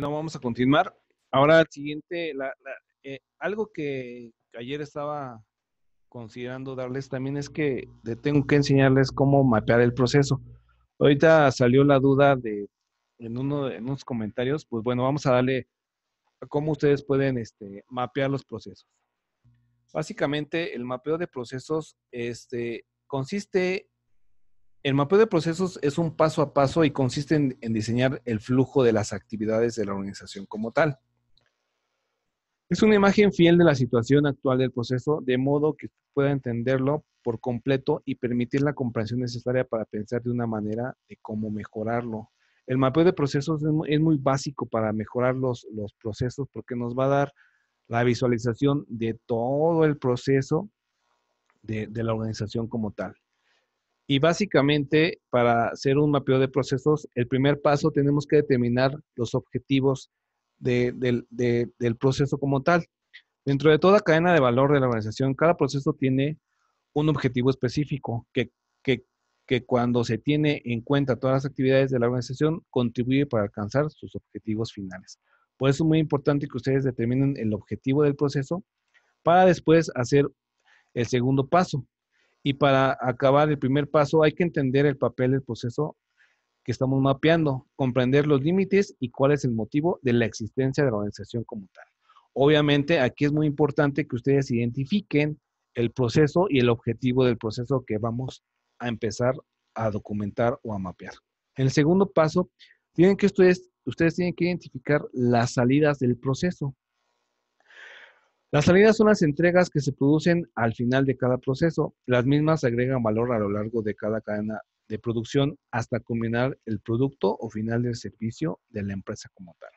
no vamos a continuar. Ahora, siguiente, eh, algo que ayer estaba considerando darles también es que tengo que enseñarles cómo mapear el proceso. Ahorita salió la duda de en uno de unos comentarios, pues bueno, vamos a darle cómo ustedes pueden este, mapear los procesos. Básicamente, el mapeo de procesos este, consiste el mapeo de procesos es un paso a paso y consiste en, diseñar el flujo de las actividades de la organización como tal. Es una imagen fiel de la situación actual del proceso, de modo que pueda entenderlo por completo y permitir la comprensión necesaria para pensar de una manera de cómo mejorarlo. El mapeo de procesos es muy, básico para mejorar los, procesos porque nos va a dar la visualización de todo el proceso de, la organización como tal. Y básicamente, para hacer un mapeo de procesos, el primer paso tenemos que determinar los objetivos del proceso como tal. Dentro de toda cadena de valor de la organización, cada proceso tiene un objetivo específico que, que cuando se tiene en cuenta todas las actividades de la organización, contribuye para alcanzar sus objetivos finales. Por eso es muy importante que ustedes determinen el objetivo del proceso para después hacer el segundo paso, y para acabar el primer paso, hay que entender el papel del proceso que estamos mapeando, comprender los límites y cuál es el motivo de la existencia de la organización como tal. Obviamente, aquí es muy importante que ustedes identifiquen el proceso y el objetivo del proceso que vamos a empezar a documentar o a mapear. En el segundo paso, tienen que ustedes tienen que identificar las salidas del proceso. Las salidas son las entregas que se producen al final de cada proceso. Las mismas agregan valor a lo largo de cada cadena de producción hasta combinar el producto o final del servicio de la empresa como tal.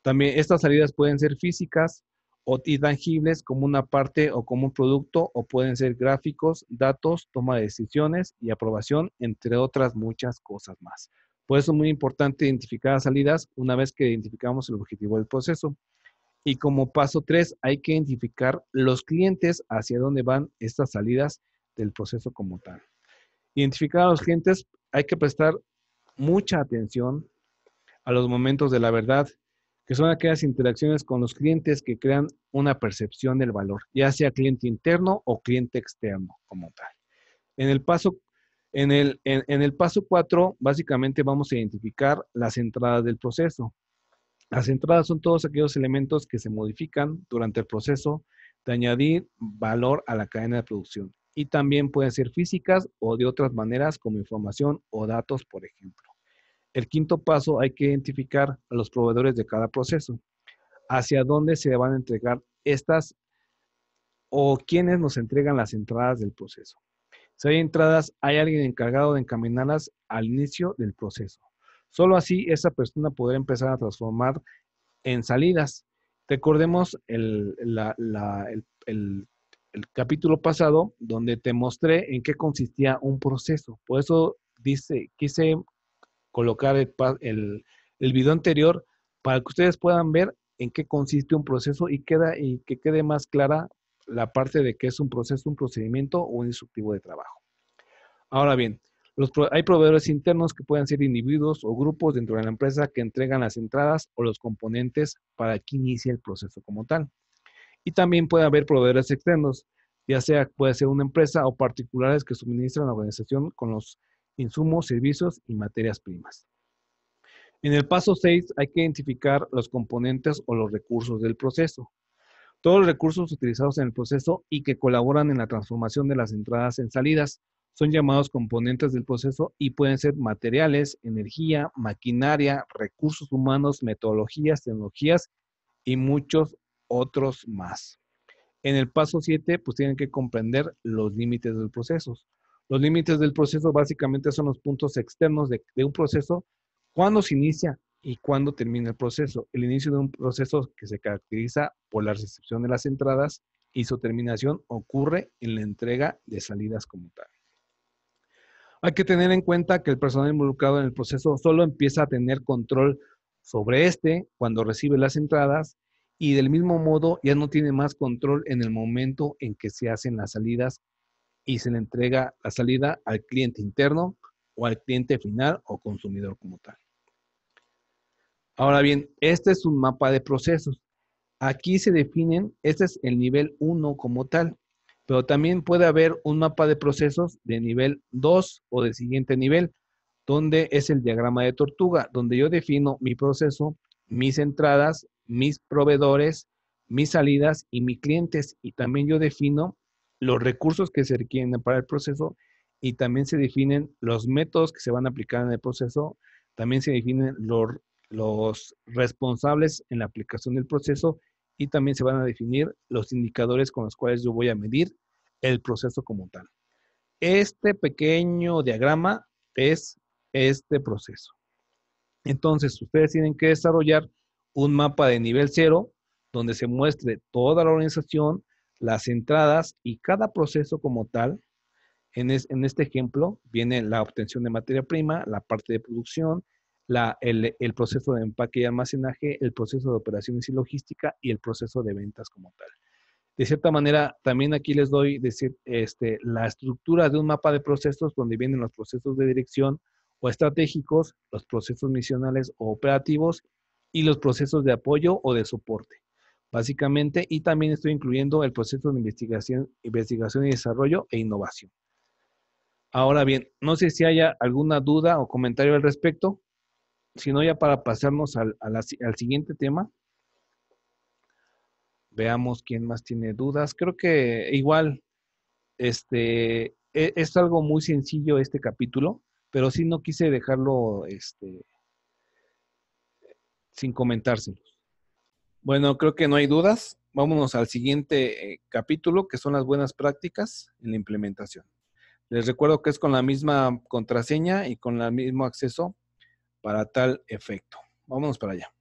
También estas salidas pueden ser físicas o tangibles como una parte o como un producto o pueden ser gráficos, datos, toma de decisiones y aprobación, entre otras muchas cosas más. Por eso es muy importante identificar las salidas una vez que identificamos el objetivo del proceso. Y como paso tres, hay que identificar los clientes hacia dónde van estas salidas del proceso como tal. Identificar a los clientes, hay que prestar mucha atención a los momentos de la verdad, que son aquellas interacciones con los clientes que crean una percepción del valor, ya sea cliente interno o cliente externo como tal. En el paso, en el, en el paso 4, básicamente vamos a identificar las entradas del proceso. Las entradas son todos aquellos elementos que se modifican durante el proceso de añadir valor a la cadena de producción y también pueden ser físicas o de otras maneras como información o datos, por ejemplo. El quinto paso, hay que identificar a los proveedores de cada proceso, hacia dónde se van a entregar estas o quiénes nos entregan las entradas del proceso. Si hay entradas, hay alguien encargado de encaminarlas al inicio del proceso. Solo así esa persona podrá empezar a transformar en salidas. Recordemos el, capítulo pasado donde te mostré en qué consistía un proceso. Por eso dice, quise colocar el, el, video anterior para que ustedes puedan ver en qué consiste un proceso y, queda, y que quede más clara la parte de qué es un proceso, un procedimiento o un instructivo de trabajo. Ahora bien, hay proveedores internos que pueden ser individuos o grupos dentro de la empresa que entregan las entradas o los componentes para que inicie el proceso como tal. Y también puede haber proveedores externos, ya sea puede ser una empresa o particulares que suministran a la organización con los insumos, servicios y materias primas. En el paso 6 hay que identificar los componentes o los recursos del proceso. Todos los recursos utilizados en el proceso y que colaboran en la transformación de las entradas en salidas son llamados componentes del proceso y pueden ser materiales, energía, maquinaria, recursos humanos, metodologías, tecnologías y muchos otros más. En el paso 7, pues tienen que comprender los límites del proceso. Los límites del proceso básicamente son los puntos externos de, un proceso, cuándo se inicia y cuándo termina el proceso. El inicio de un proceso que se caracteriza por la recepción de las entradas y su terminación ocurre en la entrega de salidas como tal. Hay que tener en cuenta que el personal involucrado en el proceso solo empieza a tener control sobre este cuando recibe las entradas y del mismo modo ya no tiene más control en el momento en que se hacen las salidas y se le entrega la salida al cliente interno o al cliente final o consumidor como tal. Ahora bien, este es un mapa de procesos. Aquí se definen, este es el nivel 1 como tal pero también puede haber un mapa de procesos de nivel 2 o de siguiente nivel, donde es el diagrama de tortuga, donde yo defino mi proceso, mis entradas, mis proveedores, mis salidas y mis clientes. Y también yo defino los recursos que se requieren para el proceso y también se definen los métodos que se van a aplicar en el proceso, también se definen los, los responsables en la aplicación del proceso y también se van a definir los indicadores con los cuales yo voy a medir el proceso como tal. Este pequeño diagrama es este proceso. Entonces, ustedes tienen que desarrollar un mapa de nivel cero donde se muestre toda la organización, las entradas y cada proceso como tal. En, en este ejemplo viene la obtención de materia prima, la parte de producción, el, proceso de empaque y almacenaje, el proceso de operaciones y logística y el proceso de ventas como tal. De cierta manera, también aquí les doy decir, este, la estructura de un mapa de procesos donde vienen los procesos de dirección o estratégicos, los procesos misionales o operativos y los procesos de apoyo o de soporte, básicamente, y también estoy incluyendo el proceso de investigación, investigación y desarrollo e innovación. Ahora bien, no sé si haya alguna duda o comentario al respecto no, ya para pasarnos al, siguiente tema. Veamos quién más tiene dudas. Creo que igual, este, e, es, algo muy sencillo este capítulo, pero sí no quise dejarlo, este, sin comentárselo. Bueno, creo que no hay dudas. Vámonos al siguiente eh, capítulo, que son las buenas prácticas en la implementación. Les recuerdo que es con la misma contraseña y con el mismo acceso para tal efecto. Vámonos para allá.